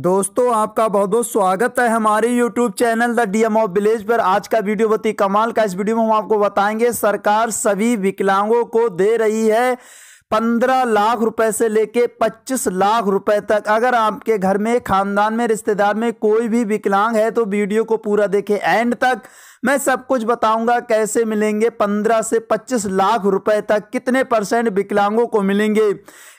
दोस्तों आपका बहुत बहुत स्वागत है हमारे YouTube channel the D M of village पर आज का वीडियो बहुत ही कमाल का इस वीडियो में हम आपको बताएंगे सरकार सभी विकलांगों को दे रही है पंद्रह लाख रुपए से लेके पच्चीस लाख रुपए तक अगर आपके घर में खानदान में रिश्तेदार में कोई भी विकलांग है तो वीडियो को पूरा देखें एंड तक मैं सब कुछ बताऊंगा कैसे मिलेंगे पंद्रह से पच्चीस लाख रुपए तक कितने परसेंट विकलांगों को मिलेंगे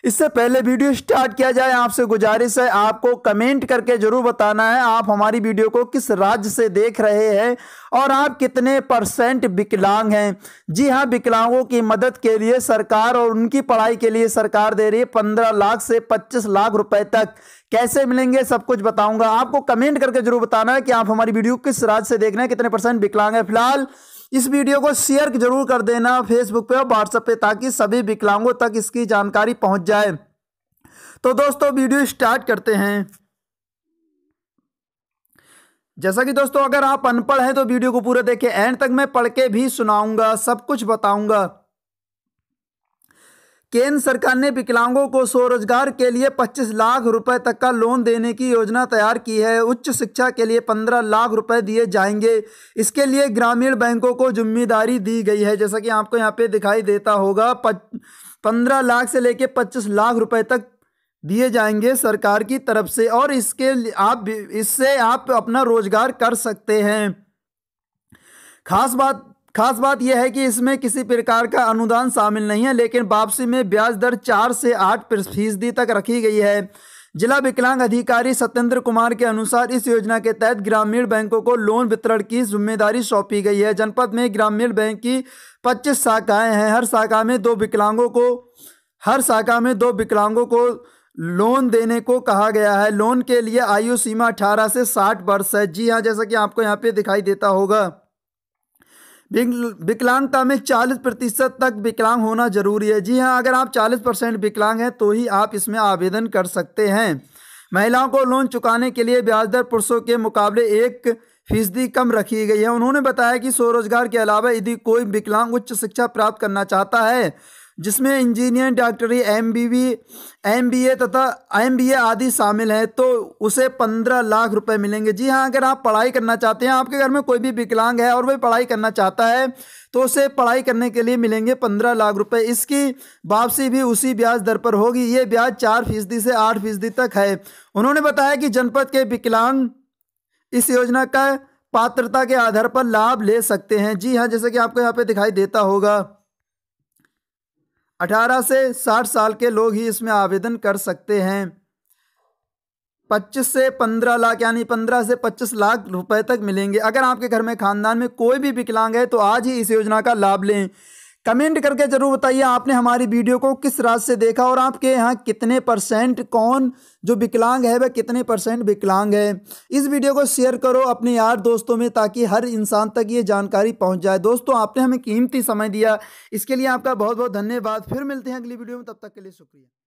इससे पहले वीडियो स्टार्ट किया जाए आपसे गुजारिश है आपको कमेंट करके जरूर बताना है आप हमारी वीडियो को किस राज्य से देख रहे हैं और आप कितने परसेंट विकलांग हैं जी हाँ विकलांगों की मदद के लिए सरकार और उनकी पढ़ाई के लिए सरकार दे रही है पंद्रह लाख से पच्चीस लाख रुपए तक कैसे मिलेंगे सब कुछ बताऊंगा आपको कमेंट करके जरूर बताना है कि आप हमारी वीडियो किस राज्य से देख रहे हैं कितने परसेंट विकलांग है फिलहाल इस वीडियो को शेयर जरूर कर देना फेसबुक पे और व्हाट्सएप पे ताकि सभी विकलांगों तक इसकी जानकारी पहुंच जाए तो दोस्तों वीडियो स्टार्ट करते हैं जैसा कि दोस्तों अगर आप अनपढ़ हैं तो वीडियो को पूरा देखें एंड तक मैं पढ़ के भी सुनाऊंगा सब कुछ बताऊंगा केंद्र सरकार ने विकलांगों को स्वरोजगार के लिए 25 लाख रुपए तक का लोन देने की योजना तैयार की है उच्च शिक्षा के लिए 15 लाख रुपए दिए जाएंगे इसके लिए ग्रामीण बैंकों को जिम्मेदारी दी गई है जैसा कि आपको यहाँ पे दिखाई देता होगा पंद्रह लाख से लेके पच्चीस लाख रुपए तक दिए जाएंगे सरकार की तरफ से और इसके आप इससे आप अपना रोजगार कर सकते हैं खास बात खास बात यह है कि इसमें किसी प्रकार का अनुदान शामिल नहीं है लेकिन वापसी में ब्याज दर चार से आठ फीसदी तक रखी गई है जिला विकलांग अधिकारी सत्येंद्र कुमार के अनुसार इस योजना के तहत ग्रामीण बैंकों को लोन वितरण की जिम्मेदारी सौंपी गई है जनपद में ग्रामीण बैंक की 25 शाखाएं हैं हर शाखा में दो विकलांगों को हर शाखा में दो विकलांगों को लोन देने को कहा गया है लोन के लिए आयु सीमा अठारह से साठ वर्ष है जी हाँ जैसा कि आपको यहाँ पे दिखाई देता होगा विकलांगता में 40 प्रतिशत तक विकलांग होना जरूरी है जी हाँ अगर आप 40 परसेंट विकलांग हैं तो ही आप इसमें आवेदन कर सकते हैं महिलाओं को लोन चुकाने के लिए ब्याज दर पुरुषों के मुकाबले एक फीसदी कम रखी गई है उन्होंने बताया कि स्वरोजगार के अलावा यदि कोई विकलांग उच्च शिक्षा प्राप्त करना चाहता है जिसमें इंजीनियर डॉक्टरी M B B M B A तथा एम बी ए आदि शामिल हैं तो उसे पंद्रह लाख रुपए मिलेंगे जी हाँ अगर आप पढ़ाई करना चाहते हैं आपके घर में कोई भी विकलांग है और वह पढ़ाई करना चाहता है तो उसे पढ़ाई करने के लिए मिलेंगे पंद्रह लाख रुपए इसकी वापसी भी उसी ब्याज दर पर होगी ये ब्याज चार फीसदी से आठ फीसदी तक है उन्होंने बताया कि जनपद के विकलांग इस योजना का पात्रता के आधार पर लाभ ले सकते हैं जी हाँ जैसे कि आपको यहाँ पे दिखाई देता होगा 18 से 60 साल के लोग ही इसमें आवेदन कर सकते हैं 25 से 15 लाख यानी 15 से 25 लाख रुपए तक मिलेंगे अगर आपके घर में खानदान में कोई भी विकलांग है तो आज ही इस योजना का लाभ लें कमेंट करके ज़रूर बताइए आपने हमारी वीडियो को किस राज्य से देखा और आपके यहाँ कितने परसेंट कौन जो विकलांग है वह कितने परसेंट विकलांग है इस वीडियो को शेयर करो अपने यार दोस्तों में ताकि हर इंसान तक ये जानकारी पहुँच जाए दोस्तों आपने हमें कीमती समय दिया इसके लिए आपका बहुत बहुत धन्यवाद फिर मिलते हैं अगली वीडियो में तब तक के लिए शुक्रिया